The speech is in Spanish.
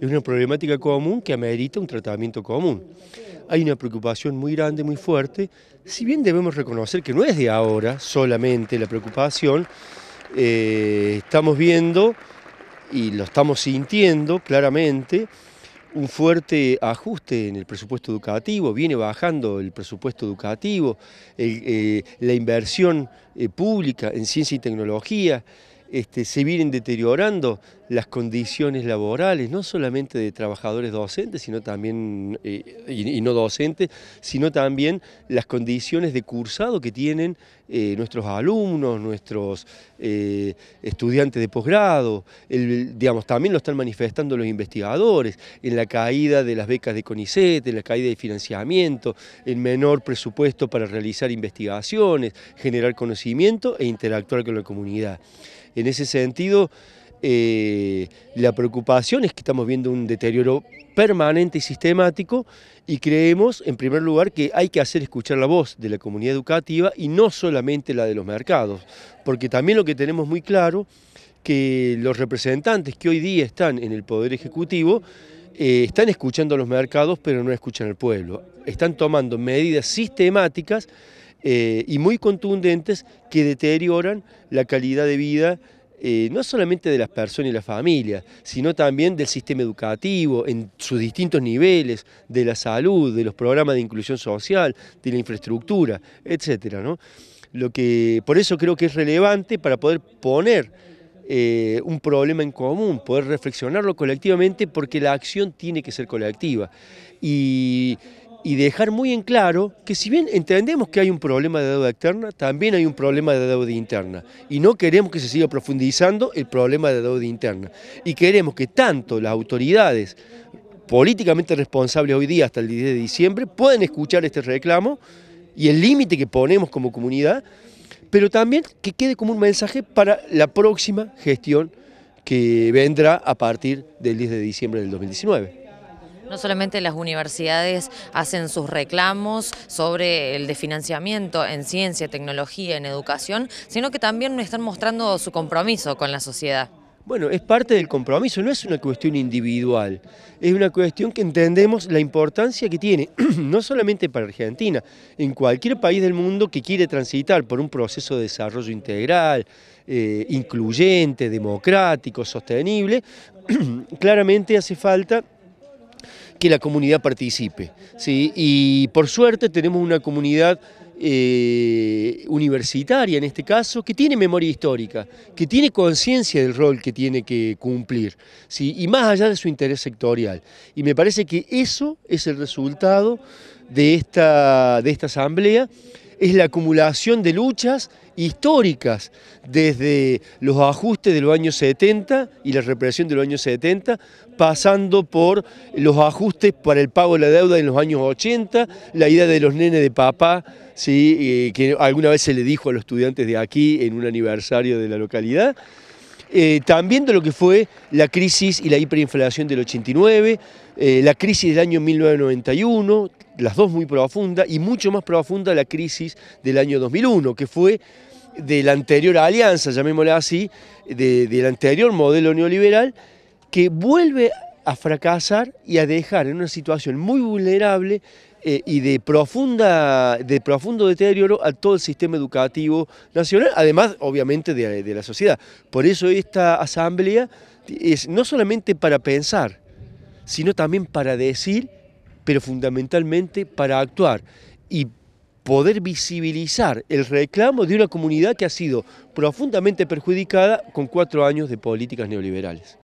Es una problemática común que amerita un tratamiento común. Hay una preocupación muy grande, muy fuerte, si bien debemos reconocer que no es de ahora solamente la preocupación, eh, estamos viendo y lo estamos sintiendo claramente, un fuerte ajuste en el presupuesto educativo, viene bajando el presupuesto educativo, eh, la inversión eh, pública en ciencia y tecnología, este, se vienen deteriorando las condiciones laborales, no solamente de trabajadores docentes, sino también, eh, y, no docentes, sino también las condiciones de cursado que tienen eh, nuestros alumnos, nuestros eh, estudiantes de posgrado, digamos, también lo están manifestando los investigadores, en la caída de las becas de CONICET, en la caída de financiamiento, en menor presupuesto para realizar investigaciones, generar conocimiento e interactuar con la comunidad. En ese sentido, eh, la preocupación es que estamos viendo un deterioro permanente y sistemático y creemos, en primer lugar, que hay que hacer escuchar la voz de la comunidad educativa y no solamente la de los mercados, porque también lo que tenemos muy claro que los representantes que hoy día están en el Poder Ejecutivo eh, están escuchando a los mercados pero no escuchan al pueblo. Están tomando medidas sistemáticas eh, y muy contundentes que deterioran la calidad de vida eh, no solamente de las personas y las familias, sino también del sistema educativo, en sus distintos niveles, de la salud, de los programas de inclusión social, de la infraestructura, etc. Lo que, por eso creo que es relevante para poder poner eh, un problema en común, poder reflexionarlo colectivamente porque la acción tiene que ser colectiva. Y y dejar muy en claro que si bien entendemos que hay un problema de deuda externa, también hay un problema de deuda interna. Y no queremos que se siga profundizando el problema de deuda interna. Y queremos que tanto las autoridades políticamente responsables hoy día hasta el 10 de diciembre puedan escuchar este reclamo y el límite que ponemos como comunidad, pero también que quede como un mensaje para la próxima gestión que vendrá a partir del 10 de diciembre del 2019. No solamente las universidades hacen sus reclamos sobre el desfinanciamiento en ciencia, tecnología, en educación, sino que también están mostrando su compromiso con la sociedad. Bueno, es parte del compromiso, no es una cuestión individual, es una cuestión que entendemos la importancia que tiene, no solamente para Argentina, en cualquier país del mundo que quiere transitar por un proceso de desarrollo integral, eh, incluyente, democrático, sostenible, claramente hace falta que la comunidad participe. ¿sí? Y por suerte tenemos una comunidad eh, universitaria en este caso, que tiene memoria histórica, que tiene conciencia del rol que tiene que cumplir, ¿sí? y más allá de su interés sectorial. Y me parece que eso es el resultado de esta, de esta asamblea es la acumulación de luchas históricas, desde los ajustes de los años 70 y la represión de los años 70, pasando por los ajustes para el pago de la deuda en los años 80, la idea de los nenes de papá, ¿sí? Eh, que alguna vez se le dijo a los estudiantes de aquí en un aniversario de la localidad, eh, también de lo que fue la crisis y la hiperinflación del 89, eh, la crisis del año 1991, las dos muy profundas, y mucho más profunda la crisis del año 2001, que fue de la anterior alianza, llamémosla así, de, del anterior modelo neoliberal, que vuelve a fracasar y a dejar en una situación muy vulnerable eh, y de, profunda, de profundo deterioro a todo el sistema educativo nacional, además obviamente de la sociedad. Por eso esta asamblea es no solamente para pensar, sino también para decir, pero fundamentalmente para actuar y poder visibilizar el reclamo de una comunidad que ha sido profundamente perjudicada con cuatro años de políticas neoliberales.